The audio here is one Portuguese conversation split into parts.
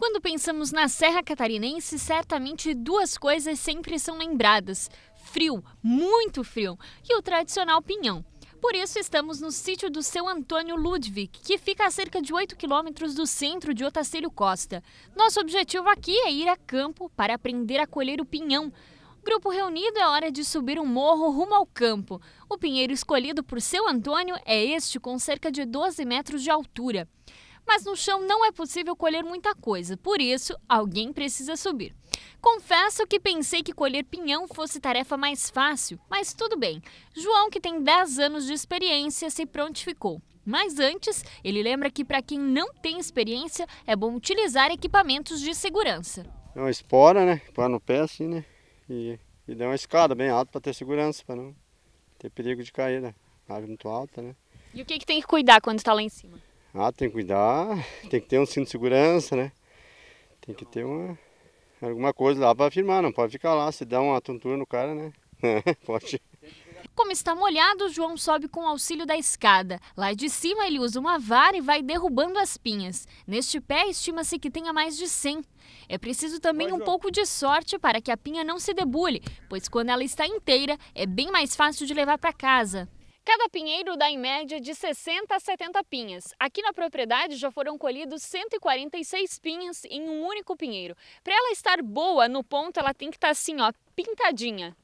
Quando pensamos na Serra Catarinense, certamente duas coisas sempre são lembradas: frio, muito frio, e o tradicional pinhão. Por isso, estamos no sítio do seu Antônio Ludwig, que fica a cerca de 8 quilômetros do centro de Otacílio Costa. Nosso objetivo aqui é ir a campo para aprender a colher o pinhão. Grupo reunido é hora de subir um morro rumo ao campo. O pinheiro escolhido por seu Antônio é este, com cerca de 12 metros de altura mas no chão não é possível colher muita coisa, por isso alguém precisa subir. Confesso que pensei que colher pinhão fosse tarefa mais fácil, mas tudo bem. João, que tem 10 anos de experiência, se prontificou. Mas antes, ele lembra que para quem não tem experiência, é bom utilizar equipamentos de segurança. É uma espora, né? Põe no pé assim, né? E, e dá uma escada bem alta para ter segurança, para não ter perigo de cair, né? A água muito alta, né? E o que, que tem que cuidar quando está lá em cima? Ah, tem que cuidar, tem que ter um cinto de segurança, né? Tem que ter uma, alguma coisa lá para firmar, não pode ficar lá, se dá uma tontura no cara, né? pode. Como está molhado, João sobe com o auxílio da escada. Lá de cima, ele usa uma vara e vai derrubando as pinhas. Neste pé, estima-se que tenha mais de 100. É preciso também vai, um pouco de sorte para que a pinha não se debule, pois quando ela está inteira, é bem mais fácil de levar para casa. Cada pinheiro dá em média de 60 a 70 pinhas. Aqui na propriedade já foram colhidos 146 pinhas em um único pinheiro. Para ela estar boa no ponto, ela tem que estar tá assim, ó, pintadinha.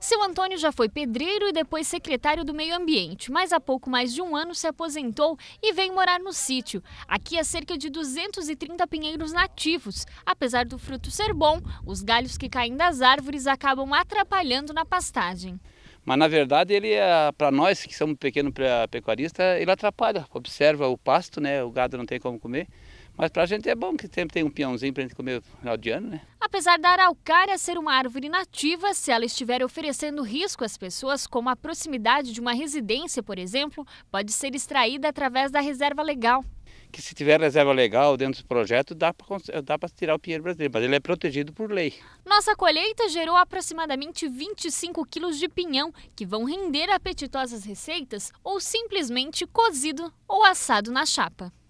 Seu Antônio já foi pedreiro e depois secretário do Meio Ambiente, mas há pouco mais de um ano se aposentou e vem morar no sítio. Aqui há cerca de 230 pinheiros nativos. Apesar do fruto ser bom, os galhos que caem das árvores acabam atrapalhando na pastagem. Mas na verdade ele é, para nós que somos pequeno pecuarista, ele atrapalha. Observa o pasto, né? O gado não tem como comer. Mas para a gente é bom que sempre tem um peãozinho para a gente comer no final de ano, né? Apesar da araucária ser uma árvore nativa, se ela estiver oferecendo risco às pessoas, como a proximidade de uma residência, por exemplo, pode ser extraída através da reserva legal. Que se tiver reserva legal dentro do projeto, dá para tirar o pinheiro brasileiro, mas ele é protegido por lei. Nossa colheita gerou aproximadamente 25 quilos de pinhão, que vão render apetitosas receitas ou simplesmente cozido ou assado na chapa.